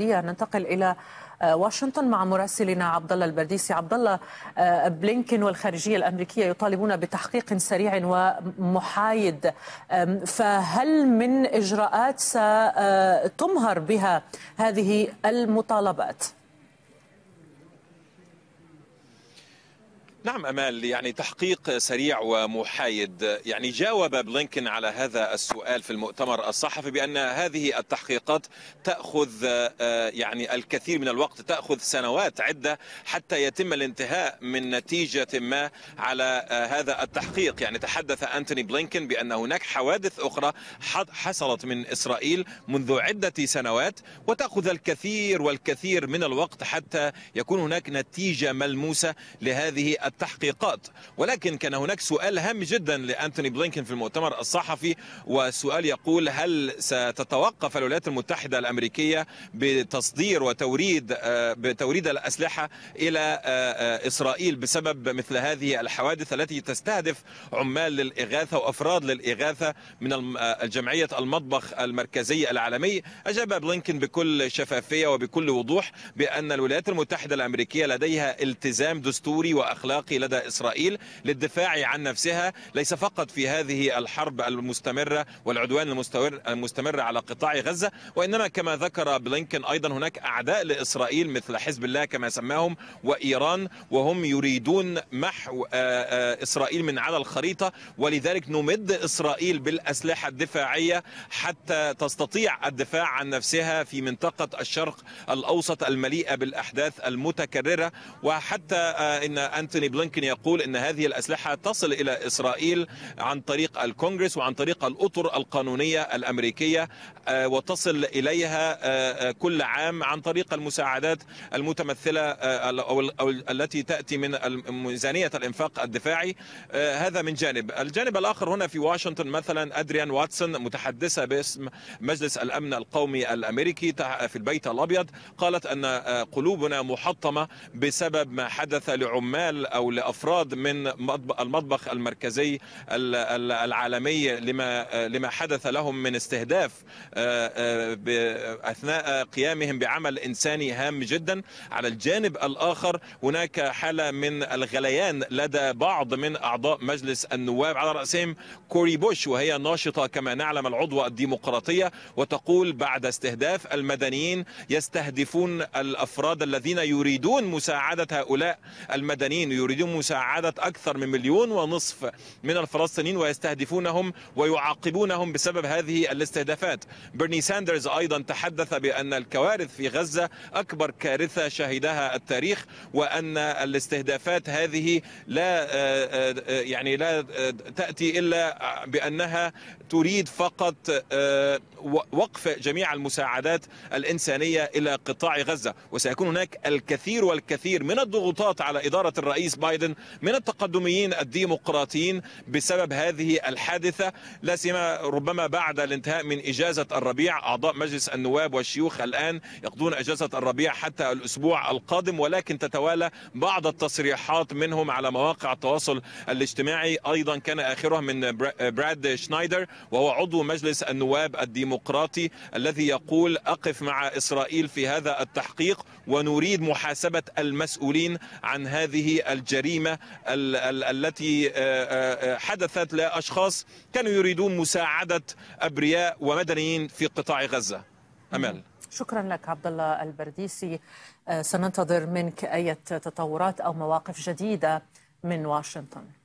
ننتقل الى آه، واشنطن مع مراسلنا عبد الله البرديسي عبد الله آه، بلينكن والخارجيه الامريكيه يطالبون بتحقيق سريع ومحايد فهل من اجراءات ستمهر آه، بها هذه المطالبات؟ نعم امال يعني تحقيق سريع ومحايد يعني جاوب بلينكن على هذا السؤال في المؤتمر الصحفي بان هذه التحقيقات تاخذ آه، يعني الكثير من الوقت تاخذ سنوات عده حتى يتم الانتهاء من نتيجه ما على آه، هذا التحقيق يعني تحدث انتوني بلينكن بان هناك حوادث اخرى حصلت من اسرائيل منذ عده سنوات وتاخذ الكثير والكثير من الوقت حتى يكون هناك نتيجه ملموسه لهذه التحقيقات ولكن كان هناك سؤال هام جدا لأنتوني بلينكين في المؤتمر الصحفي وسؤال يقول هل ستتوقف الولايات المتحدة الأمريكية بتصدير وتوريد آه، بتوريد الأسلحة إلى آه، آه، إسرائيل بسبب مثل هذه الحوادث التي تستهدف عمال للإغاثة وأفراد للإغاثة من الجمعية المطبخ المركزي العالمي أجاب بلينكين بكل شفافية وبكل وضوح بأن الولايات المتحدة الأمريكية لديها التزام دستوري وأخلاقي الباقي لدى إسرائيل للدفاع عن نفسها ليس فقط في هذه الحرب المستمرة والعدوان المستمر المستمر على قطاع غزة وإنما كما ذكر بلينكن أيضا هناك أعداء لإسرائيل مثل حزب الله كما سماهم وإيران وهم يريدون محو إسرائيل من على الخريطة ولذلك نمد إسرائيل بالأسلحة الدفاعية حتى تستطيع الدفاع عن نفسها في منطقة الشرق الأوسط المليئة بالأحداث المتكررة وحتى إن أنتوني بلينكن يقول ان هذه الاسلحه تصل الى اسرائيل عن طريق الكونغرس وعن طريق الاطر القانونيه الامريكيه آه، وتصل اليها آه، آه، كل عام عن طريق المساعدات المتمثله او التي تاتي من ميزانيه الانفاق الدفاعي هذا من جانب، الجانب الاخر هنا في واشنطن مثلا ادريان واتسون متحدثه باسم مجلس الامن القومي الامريكي في البيت الابيض قالت ان قلوبنا محطمه بسبب ما حدث لعمال او او لافراد من المطبخ المركزي العالمي لما لما حدث لهم من استهداف آه، آه، اثناء قيامهم بعمل انساني هام جدا على الجانب الاخر هناك حاله من الغليان لدى بعض من اعضاء مجلس النواب على راسهم كوري بوش وهي ناشطه كما نعلم العضو الديمقراطيه وتقول بعد استهداف المدنيين يستهدفون الافراد الذين يريدون مساعده هؤلاء المدنيين يريدون مساعدة أكثر من مليون ونصف من الفلسطينيين ويستهدفونهم ويعاقبونهم بسبب هذه الاستهدافات برني ساندرز أيضا تحدث بأن الكوارث في غزة أكبر كارثة شهدها التاريخ وأن الاستهدافات هذه لا آه، آه، آه، يعني لا تأتي إلا بأنها تريد فقط وقف جميع المساعدات الإنسانية إلى قطاع غزة وسيكون هناك الكثير والكثير من الضغوطات على إدارة الرئيس الرئيس بايدن من التقدميين الديمقراطيين بسبب هذه الحادثة لا سيما ربما بعد الانتهاء من إجازة الربيع أعضاء مجلس النواب والشيوخ الآن يقضون إجازة الربيع حتى الأسبوع القادم ولكن تتوالى بعض التصريحات منهم على مواقع التواصل الاجتماعي أيضا كان آخرها من براد شنايدر وهو عضو مجلس النواب الديمقراطي الذي يقول أقف مع إسرائيل في هذا التحقيق ونريد محاسبة المسؤولين عن هذه الجريمة الجريمه التي آه، آه، آه، حدثت لاشخاص كانوا يريدون مساعده ابرياء ومدنيين في قطاع غزه امل. شكرا لك عبد الله البرديسي سننتظر منك اي تطورات او مواقف جديده من واشنطن